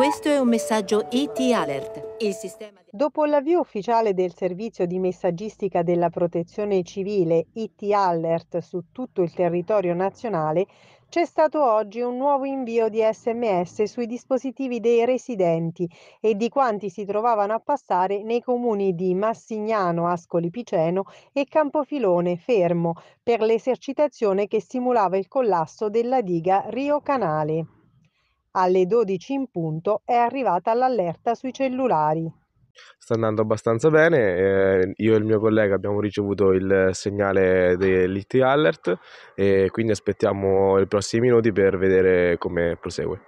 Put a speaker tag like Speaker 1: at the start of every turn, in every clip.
Speaker 1: Questo è un messaggio ET Alert. Sistema... Dopo l'avvio ufficiale del servizio di messaggistica della protezione civile ET Alert su tutto il territorio nazionale, c'è stato oggi un nuovo invio di sms sui dispositivi dei residenti e di quanti si trovavano a passare nei comuni di Massignano, Ascoli Piceno e Campofilone, Fermo, per l'esercitazione che simulava il collasso della diga Rio Canale. Alle 12 in punto è arrivata l'allerta sui cellulari.
Speaker 2: Sta andando abbastanza bene, eh, io e il mio collega abbiamo ricevuto il segnale dell'IT Alert e quindi aspettiamo i prossimi minuti per vedere come prosegue.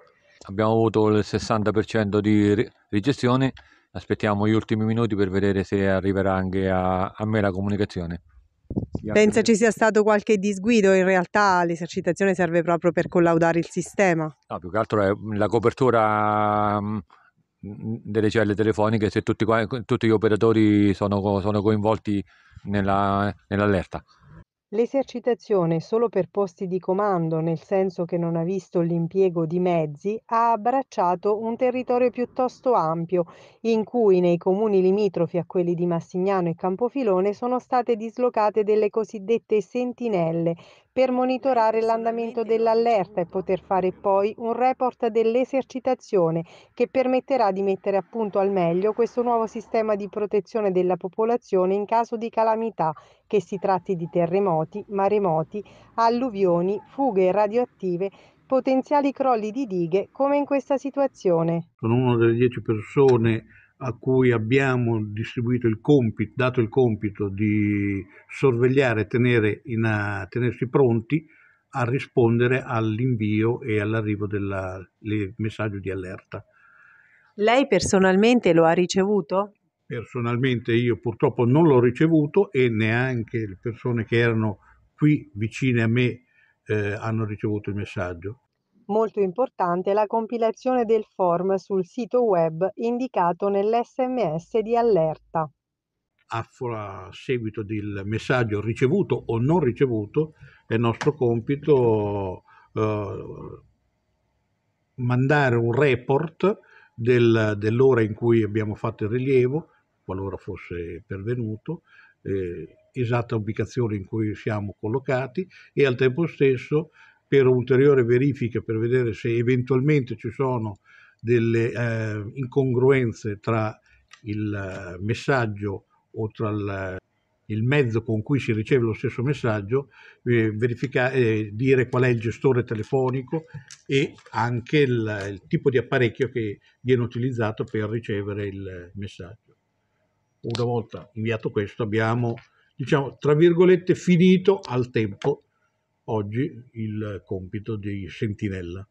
Speaker 3: Abbiamo avuto il 60% di rigestione, aspettiamo gli ultimi minuti per vedere se arriverà anche a, a me la comunicazione. Pensa
Speaker 1: ci sia stato qualche disguido, in realtà l'esercitazione serve proprio per collaudare il sistema.
Speaker 3: No, più che altro è la copertura mm, delle celle telefoniche se tutti, tutti gli operatori sono, sono coinvolti nella, nell'allerta.
Speaker 1: L'esercitazione solo per posti di comando, nel senso che non ha visto l'impiego di mezzi, ha abbracciato un territorio piuttosto ampio, in cui nei comuni limitrofi a quelli di Massignano e Campofilone sono state dislocate delle cosiddette sentinelle, per monitorare l'andamento dell'allerta e poter fare poi un report dell'esercitazione che permetterà di mettere a punto al meglio questo nuovo sistema di protezione della popolazione in caso di calamità, che si tratti di terremoti, maremoti, alluvioni, fughe radioattive, potenziali crolli di dighe come in questa situazione.
Speaker 2: Sono una delle dieci persone a cui abbiamo distribuito il compito, dato il compito di sorvegliare e tenersi pronti a rispondere all'invio e all'arrivo del messaggio di allerta.
Speaker 1: Lei personalmente lo ha ricevuto?
Speaker 2: Personalmente io purtroppo non l'ho ricevuto e neanche le persone che erano qui vicine a me eh, hanno ricevuto il messaggio.
Speaker 1: Molto importante la compilazione del form sul sito web indicato nell'SMS di allerta.
Speaker 2: A seguito del messaggio ricevuto o non ricevuto, è nostro compito eh, mandare un report del, dell'ora in cui abbiamo fatto il rilievo, qualora fosse pervenuto, eh, esatta ubicazione in cui siamo collocati e al tempo stesso per ulteriore verifica per vedere se eventualmente ci sono delle eh, incongruenze tra il eh, messaggio o tra il, eh, il, mezzo con cui si riceve lo stesso messaggio, eh, eh, dire qual è il gestore telefonico e anche il, il, tipo di apparecchio che viene utilizzato per ricevere il messaggio. Una volta inviato questo abbiamo, diciamo, tra virgolette, finito al tempo oggi il compito di sentinella.